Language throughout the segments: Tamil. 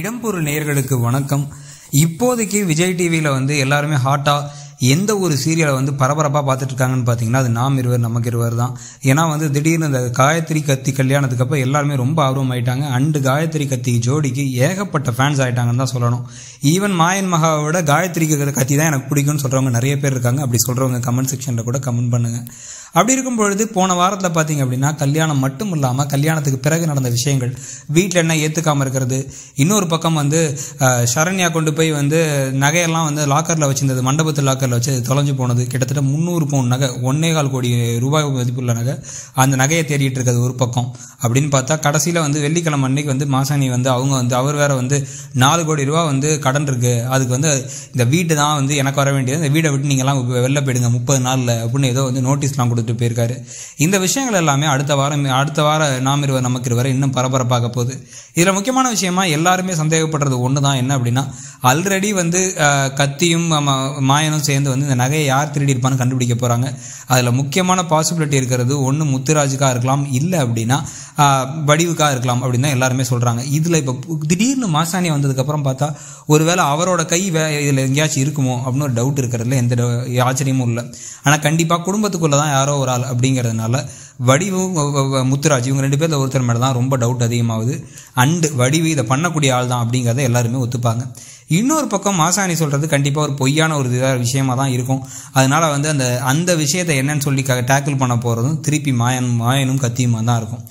இடம்பொருள் நேர்களுக்கு வணக்கம் இப்போதைக்கு விஜய் டிவியில் வந்து எல்லாருமே ஹாட்டாக எந்த ஒரு சீரியலை வந்து பரபரப்பாக பார்த்துட்டு இருக்காங்கன்னு பார்த்தீங்கன்னா அது நாம் இருவர் நமக்கு இருவர் தான் ஏன்னா வந்து திடீர்னு இந்த காயத்ரி கத்தி கல்யாணத்துக்கு அப்புறம் எல்லாருமே ரொம்ப ஆர்வம் ஆயிட்டாங்க அண்டு காயத்ரி கத்தி ஜோடிக்கு ஏகப்பட்ட ஃபேன்ஸ் ஆயிட்டாங்கன்னு தான் சொல்லணும் ஈவன் மாயன் மகாவோட காயத்ரி கத்தி தான் எனக்கு பிடிக்கும்னு சொல்கிறவங்க நிறைய பேர் இருக்காங்க அப்படி சொல்கிறவங்க கமெண்ட் செக்ஷனில் கூட கமெண்ட் பண்ணுங்கள் அப்படி இருக்கும் பொழுது போன வாரத்தில் பார்த்தீங்க அப்படின்னா கல்யாணம் மட்டும் இல்லாமல் கல்யாணத்துக்கு பிறகு நடந்த விஷயங்கள் வீட்டில் என்ன ஏற்றுக்காமல் இருக்கிறது இன்னொரு பக்கம் வந்து சரண்யா கொண்டு போய் வந்து நகையெல்லாம் வந்து லாக்கரில் வச்சிருந்தது மண்டபத்து லாக்கரில் வச்சு தொலைஞ்சு போனது கிட்டத்தட்ட முந்நூறு பவுன் நகை ஒன்னே கால் கோடி ரூபாய் மதிப்புள்ள நகை அந்த நகையை தேடிட்டு இருக்கிறது ஒரு பக்கம் அப்படின்னு பார்த்தா கடைசியில் வந்து வெள்ளிக்கிழமை அன்னைக்கு வந்து மாசாணி வந்து அவங்க வந்து அவர் வேற வந்து நாலு கோடி ரூபா வந்து கடன் இருக்கு அதுக்கு வந்து இந்த வீடு தான் வந்து எனக்கு வர வேண்டியது இந்த வீடை விட்டு நீங்கள்லாம் வெளில போயிடுங்க முப்பது நாளில் அப்படின்னு ஏதோ வந்து நோட்டீஸ்லாம் கொடுத்து கொடுத்துட்டு போயிருக்காரு இந்த விஷயங்கள் எல்லாமே அடுத்த வாரம் அடுத்த வாரம் நாம் இருவர் நமக்கு இருவரை இன்னும் பரபரப்பாக போகுது இதில் முக்கியமான விஷயமா எல்லாருமே சந்தேகப்படுறது ஒன்று தான் என்ன அப்படின்னா ஆல்ரெடி வந்து கத்தியும் மாயனும் சேர்ந்து வந்து இந்த நகையை யார் திருடி இருப்பான்னு கண்டுபிடிக்க போகிறாங்க அதில் முக்கியமான பாசிபிலிட்டி இருக்கிறது ஒன்று முத்துராஜுக்காக இருக்கலாம் இல்லை அப்படின்னா வடிவுக்காக இருக்கலாம் அப்படின்னு தான் எல்லாருமே சொல்கிறாங்க இதில் இப்போ திடீர்னு மாசாணி வந்ததுக்கப்புறம் பார்த்தா ஒருவேளை அவரோட கை வே இதில் எங்கேயாச்சும் இருக்குமோ அப்படின்னு ஒரு டவுட் இருக்கிறதுல எந்த ஆச்சரியமும் இல்லை ஆனால் கண்டிப்பாக குடும்பத்துக்குள்ளே தான் யாரோ ஒரு ஆள் அப்படிங்கிறதுனால வடிவு முத்துராஜ் இவங்க ரெண்டு பேரில் ஒருத்தர் மேலே தான் ரொம்ப டவுட் அதிகமாகுது அண்டு வடிவு இதை பண்ணக்கூடிய ஆள் தான் அப்படிங்கிறத எல்லாருமே ஒத்துப்பாங்க இன்னொரு பக்கம் மாசாணி சொல்கிறது கண்டிப்பாக ஒரு பொய்யான ஒரு இதாக விஷயமாக தான் இருக்கும் அதனால் வந்து அந்த அந்த விஷயத்தை என்னன்னு சொல்லி க டேக்கிள் பண்ண போகிறதும் திருப்பி மாயன் மாயனும் கத்தியுமாக தான் இருக்கும்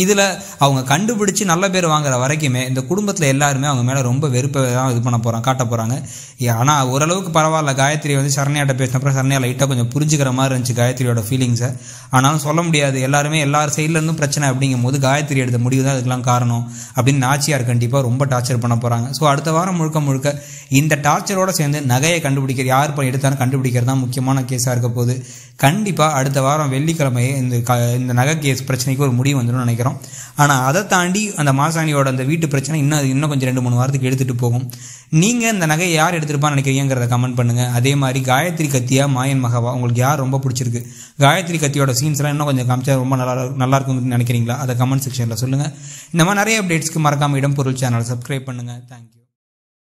இதில் அவங்க கண்டுபிடிச்சி நல்ல பேர் வாங்குற வரைக்குமே இந்த குடும்பத்தில் எல்லாருமே அவங்க மேலே ரொம்ப வெறுப்பை தான் இது பண்ண போகிறாங்க காட்ட போகிறாங்க ஆனால் ஓரளவுக்கு பரவாயில்ல காயத்ரி வந்து சரண்யாட்ட பேசினப்பறம் சரண்யா லைட்டாக கொஞ்சம் புரிஞ்சுக்கிற மாதிரி இருந்துச்சு காயத்ரியோட ஃபீலிங்ஸை ஆனாலும் சொல்ல முடியாது எல்லாருமே எல்லார் சைட்லேருந்தும் பிரச்சனை அப்படிங்கும் போது காயத்ரி எடுத்த முடிவு தான் அதுக்கெலாம் காரணம் அப்படின்னு நாச்சியார் கண்டிப்பாக ரொம்ப டார்ச்சர் பண்ண போகிறாங்க ஸோ அடுத்த வாரம் முழுக்க முழுக்க இந்த டார்ச்சரோட சேர்ந்து நகையை கண்டுபிடிக்கிற யார் பண்ணி எடுத்தாலும் கண்டுபிடிக்கிறது தான் முக்கியமான கேஸாக இருக்க போகுது கண்டிப்பாக அடுத்த வாரம் வெள்ளிக்கிழமையே இந்த க இந்த நகை கேஸ் பிரச்சனைக்கு ஒரு முடிவு வந்துடும் நினைக்கிறோம் ஆனால் அதை தாண்டி அந்த மாசாணியோட அந்த வீட்டு பிரச்சனை இன்னும் இன்னும் கொஞ்சம் ரெண்டு மூணு வாரத்துக்கு எடுத்துகிட்டு போகும் நீங்கள் இந்த நகையை யார் எடுத்திருப்பான்னு நினைக்கிறீங்கிறத கமெண்ட் பண்ணுங்கள் அதே மாதிரி காயத்ரி கத்தியா மாயன் மகவா உங்களுக்கு யார் ரொம்ப பிடிச்சிருக்கு காயத்ரி கத்தியோட சீன்ஸ்லாம் இன்னும் கொஞ்சம் காமிச்சா ரொம்ப நல்லா நல்லா இருக்கும்னு நினைக்கிறீங்களா அதை கமெண்ட் செக்ஷனில் சொல்லுங்கள் இந்த மாதிரி நிறைய அப்டேட்ஸ்க்கு மறக்காமல் இடம் பொருள் சேனல் சப்ஸ்கிரைப் பண்ணுங்கள் தேங்க்யூ